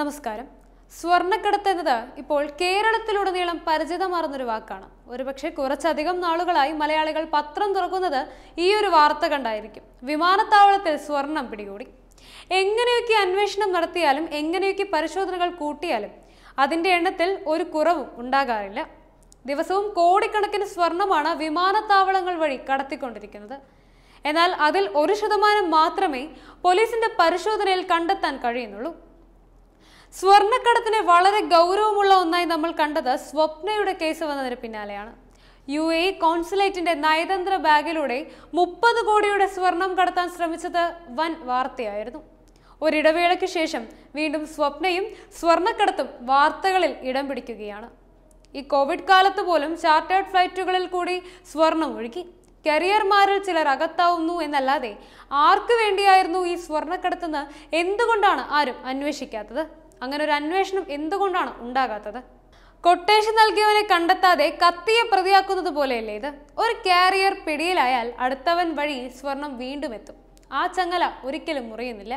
നമസ്കാരം സ്വർണ്ണക്കടത്ത് എന്നത് ഇപ്പോൾ കേരളത്തിലുടനീളം പരിചിതമാർന്നൊരു വാക്കാണ് ഒരുപക്ഷെ കുറച്ചധികം നാളുകളായി മലയാളികൾ പത്രം തുറക്കുന്നത് ഈ ഒരു വാർത്ത കണ്ടായിരിക്കും വിമാനത്താവളത്തിൽ സ്വർണം പിടികൂടി എങ്ങനെയൊക്കെ അന്വേഷണം നടത്തിയാലും എങ്ങനെയൊക്കെ പരിശോധനകൾ കൂട്ടിയാലും അതിൻ്റെ എണ്ണത്തിൽ ഒരു കുറവും ഉണ്ടാകാറില്ല ദിവസവും കോടിക്കണക്കിന് സ്വർണമാണ് വിമാനത്താവളങ്ങൾ വഴി കടത്തിക്കൊണ്ടിരിക്കുന്നത് എന്നാൽ അതിൽ ഒരു ശതമാനം മാത്രമേ പോലീസിന്റെ പരിശോധനയിൽ കണ്ടെത്താൻ കഴിയുന്നുള്ളൂ സ്വർണ്ണക്കടത്തിന് വളരെ ഗൗരവമുള്ള ഒന്നായി നമ്മൾ കണ്ടത് സ്വപ്നയുടെ കേസ് വന്നതിന് പിന്നാലെയാണ് യു എ കോൺസുലേറ്റിന്റെ നയതന്ത്ര ബാഗിലൂടെ മുപ്പത് കോടിയുടെ സ്വർണം കടത്താൻ ശ്രമിച്ചത് വൻ വാർത്തയായിരുന്നു ഒരിടവേളയ്ക്ക് ശേഷം വീണ്ടും സ്വപ്നയും സ്വർണ്ണക്കടത്തും വാർത്തകളിൽ ഇടം പിടിക്കുകയാണ് ഈ കോവിഡ് കാലത്ത് പോലും ചാർട്ടേഡ് ഫ്ലൈറ്റുകളിൽ കൂടി സ്വർണം ഒഴുകി കരിയർമാരിൽ ചിലർ അകത്താവുന്നു എന്നല്ലാതെ ആർക്കു വേണ്ടിയായിരുന്നു ഈ സ്വർണ്ണക്കടത്തെന്ന് എന്തുകൊണ്ടാണ് ആരും അന്വേഷിക്കാത്തത് അങ്ങനെ ഒരു അന്വേഷണം എന്തുകൊണ്ടാണ് ഉണ്ടാകാത്തത് കൊട്ടേഷൻ നൽകിയവനെ കണ്ടെത്താതെ കത്തിയെ പ്രതിയാക്കുന്നത് പോലെയല്ലേ ഇത് ഒരു കാരിയർ പിടിയിലായാൽ അടുത്തവൻ വഴി സ്വർണം വീണ്ടും എത്തും ആ ചങ്ങല ഒരിക്കലും മുറിയുന്നില്ല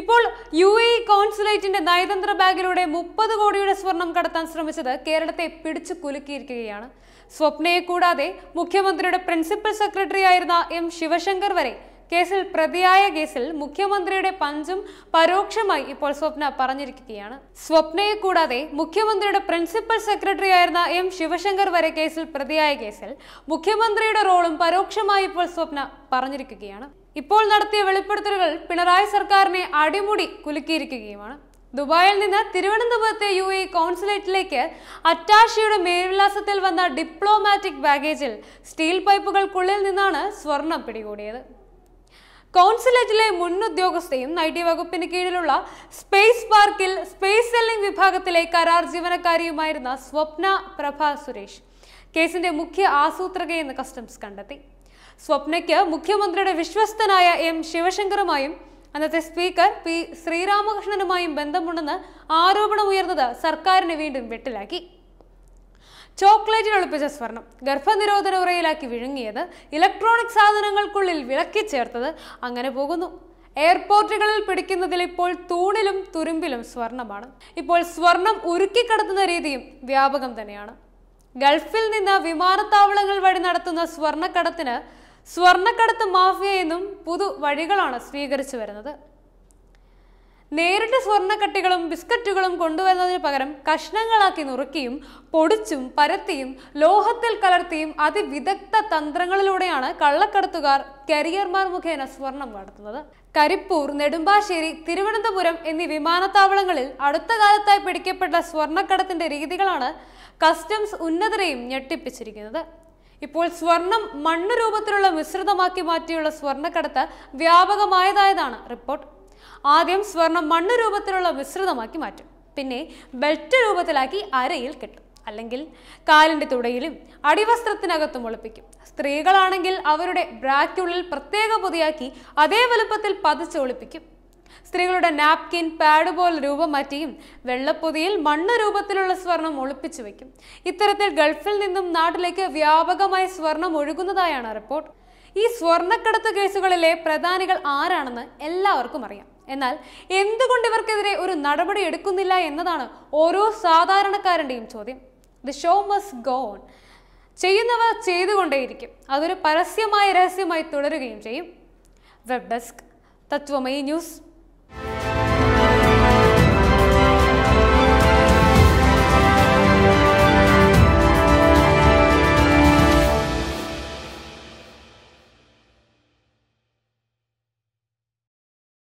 ഇപ്പോൾ യു എ കോൺസുലേറ്റിന്റെ നയതന്ത്ര ബാഗിലൂടെ മുപ്പത് കോടിയുടെ സ്വർണം കടത്താൻ ശ്രമിച്ചത് കേരളത്തെ പിടിച്ചു കുലുക്കിയിരിക്കുകയാണ് സ്വപ്നയെ കൂടാതെ മുഖ്യമന്ത്രിയുടെ പ്രിൻസിപ്പൽ സെക്രട്ടറി ആയിരുന്ന എം ശിവശങ്കർ വരെ കേസിൽ പ്രതിയായ കേസിൽ മുഖ്യമന്ത്രിയുടെ പഞ്ചും പരോക്ഷമായി ഇപ്പോൾ സ്വപ്ന പറഞ്ഞിരിക്കുകയാണ് സ്വപ്നയെ കൂടാതെ മുഖ്യമന്ത്രിയുടെ പ്രിൻസിപ്പൽ സെക്രട്ടറി ആയിരുന്ന എം ശിവശങ്കർ വരെ കേസിൽ പ്രതിയായ കേസിൽ മുഖ്യമന്ത്രിയുടെ റോളും പരോക്ഷമായി ഇപ്പോൾ സ്വപ്ന പറഞ്ഞിരിക്കുകയാണ് ഇപ്പോൾ നടത്തിയ വെളിപ്പെടുത്തലുകൾ പിണറായി സർക്കാരിനെ അടിമുടി കുലുക്കിയിരിക്കുകയുമാണ് ദുബായിൽ നിന്ന് തിരുവനന്തപുരത്തെ യു എ കോൺസുലേറ്റിലേക്ക് അറ്റാഷിയുടെ മേൽവിലാസത്തിൽ വന്ന ഡിപ്ലോമാറ്റിക് ബാഗേജിൽ സ്റ്റീൽ പൈപ്പുകൾക്കുള്ളിൽ നിന്നാണ് സ്വർണം പിടികൂടിയത് കോൺസുലേറ്റിലെ മുൻ ഉദ്യോഗസ്ഥയും ഐടി വകുപ്പിന് കീഴിലുള്ള സ്പേസ് പാർക്കിൽ സ്പേസ് സെല്ലിംഗ് വിഭാഗത്തിലെ കരാർ ജീവനക്കാരിയുമായിരുന്ന സ്വപ്ന പ്രഭ സുരേഷ് കേസിന്റെ മുഖ്യ ആസൂത്രകയെന്ന് കസ്റ്റംസ് കണ്ടെത്തി സ്വപ്നയ്ക്ക് മുഖ്യമന്ത്രിയുടെ വിശ്വസ്തനായ എം ശിവശങ്കറുമായും അന്നത്തെ സ്പീക്കർ പി ശ്രീരാമകൃഷ്ണനുമായും ബന്ധമുണ്ടെന്ന് ആരോപണമുയർന്നത് സർക്കാരിനെ വീണ്ടും വെട്ടിലാക്കി ചോക്ലേറ്റിൽ ഒളിപ്പിച്ച സ്വർണം ഗർഭനിരോധന ഉറയിലാക്കി വിഴുങ്ങിയത് ഇലക്ട്രോണിക് സാധനങ്ങൾക്കുള്ളിൽ വിളക്കി ചേർത്തത് അങ്ങനെ പോകുന്നു എയർപോർട്ടുകളിൽ പിടിക്കുന്നതിൽ ഇപ്പോൾ തൂണിലും തുരുമ്പിലും സ്വർണമാണ് ഇപ്പോൾ സ്വർണം ഉരുക്കിക്കടത്തുന്ന രീതിയും വ്യാപകം തന്നെയാണ് ഗൾഫിൽ നിന്ന് വിമാനത്താവളങ്ങൾ വഴി നടത്തുന്ന സ്വർണക്കടത്തിന് സ്വർണക്കടത്ത് മാഫിയ എന്നും പുതു വഴികളാണ് സ്വീകരിച്ചു വരുന്നത് നേരിട്ട് സ്വർണ്ണക്കട്ടികളും ബിസ്ക്കറ്റുകളും കൊണ്ടുവരുന്നതിന് പകരം കഷ്ണങ്ങളാക്കി നുറുക്കിയും പൊടിച്ചും പരത്തിയും ലോഹത്തിൽ കലർത്തിയും അതിവിദഗ്ധ തന്ത്രങ്ങളിലൂടെയാണ് കള്ളക്കടത്തുകാർ കരിയർമാർ മുഖേന സ്വർണം കടത്തുന്നത് കരിപ്പൂർ നെടുമ്പാശ്ശേരി തിരുവനന്തപുരം എന്നീ വിമാനത്താവളങ്ങളിൽ അടുത്ത കാലത്തായി പിടിക്കപ്പെട്ട സ്വർണ്ണക്കടത്തിന്റെ രീതികളാണ് കസ്റ്റംസ് ഉന്നതരെയും ഞെട്ടിപ്പിച്ചിരിക്കുന്നത് ഇപ്പോൾ സ്വർണം മണ്ണ് രൂപത്തിലുള്ള മിശ്രിതമാക്കി മാറ്റിയുള്ള സ്വർണ്ണക്കടത്ത് വ്യാപകമായതായതാണ് റിപ്പോർട്ട് ആദ്യം സ്വർണം മണ്ണ് രൂപത്തിലുള്ള മിശ്രിതമാക്കി മാറ്റും പിന്നെ ബെൽറ്റ് രൂപത്തിലാക്കി അരയിൽ കെട്ടും അല്ലെങ്കിൽ കാലിൻ്റെ തുടയിലും അടിവസ്ത്രത്തിനകത്തും ഒളിപ്പിക്കും സ്ത്രീകളാണെങ്കിൽ അവരുടെ ബ്രാക്കുള്ളിൽ പ്രത്യേക പൊതിയാക്കി അതേ വലുപ്പത്തിൽ പതിച്ച് ഒളിപ്പിക്കും സ്ത്രീകളുടെ നാപ്കിൻ പാഡ് പോലെ രൂപം മാറ്റിയും വെള്ളപ്പൊതിയിൽ മണ്ണ് രൂപത്തിലുള്ള സ്വർണം ഒളിപ്പിച്ചു വയ്ക്കും ഇത്തരത്തിൽ ഗൾഫിൽ നിന്നും നാട്ടിലേക്ക് വ്യാപകമായി സ്വർണം ഒഴുകുന്നതായാണ് റിപ്പോർട്ട് ഈ സ്വർണ്ണക്കടത്ത് കേസുകളിലെ പ്രധാനികൾ ആരാണെന്ന് എല്ലാവർക്കും അറിയാം എന്നാൽ എന്തുകൊണ്ട് ഇവർക്കെതിരെ ഒരു നടപടി എടുക്കുന്നില്ല എന്നതാണ് ഓരോ സാധാരണക്കാരൻ്റെയും ചോദ്യം the show must go on ചെയ്യുന്നവർ ചെയ്തുകൊണ്ടേയിരിക്കും അതൊരു പരസ്യമായ രഹസ്യമായി തുടരുകയും ചെയ്യും വെബ് ഡെസ്ക് തത്വമയി ന്യൂസ്